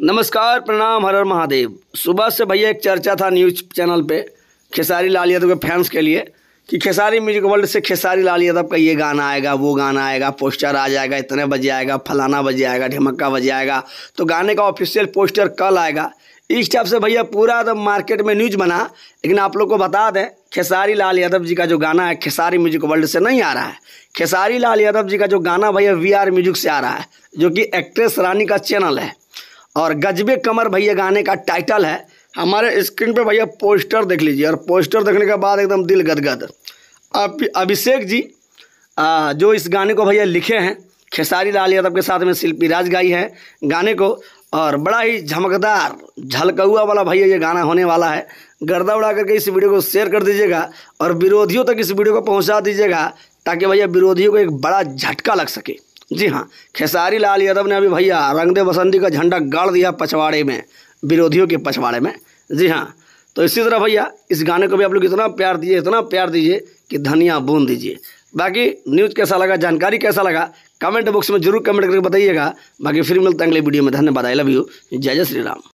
नमस्कार प्रणाम हर हर महादेव सुबह से भैया एक चर्चा था न्यूज चैनल पे खेसारी लाल यादव के फैंस के लिए कि खेसारी म्यूजिक वर्ल्ड से खेसारी लाल यादव का ये गाना आएगा वो गाना आएगा पोस्टर आ जाएगा इतने बजे आएगा फलाना बजे आएगा ढिमक्का बजे आएगा तो गाने का ऑफिशियल पोस्टर कल आएगा इस टाइप से भैया पूरा एकदम मार्केट में न्यूज बना लेकिन आप लोग को बता दें खेसारी लाल यादव जी का जो गाना है खेसारी म्यूजिक वर्ल्ड से नहीं आ रहा है खेसारी लाल यादव जी का जो गाना भैया वी आर म्यूजिक से आ रहा है जो कि एक्ट्रेस रानी का चैनल है और गजबे कमर भैया गाने का टाइटल है हमारे स्क्रीन पे भैया पोस्टर देख लीजिए और पोस्टर देखने के बाद एकदम दिल गदगद अब अभिषेक जी आ, जो इस गाने को भैया लिखे हैं खेसारी लाल यादव के साथ में शिल्पी राज गाई है गाने को और बड़ा ही झमकदार झलकौआ वाला भैया ये गाना होने वाला है गर्दा उड़ा करके इस वीडियो को शेयर कर दीजिएगा और विरोधियों तक इस वीडियो को पहुंचा दीजिएगा ताकि भैया विरोधियों को एक बड़ा झटका लग सके जी हाँ खेसारी लाल यादव ने अभी भैया रंगदेव बसंती का झंडा गाड़ दिया पछवाड़े में विरोधियों के पछवाड़े में जी हाँ तो इसी तरह भैया इस गाने को भी आप लोग इतना प्यार दीजिए इतना प्यार दीजिए कि धनिया बूंद दीजिए बाकी न्यूज़ कैसा लगा जानकारी कैसा लगा कमेंट बॉक्स में जरूर कमेंट करके बताइएगा बाकी फिर मिलते हैं अगले वीडियो में धन्यवाद आई लव यू जय जय श्री राम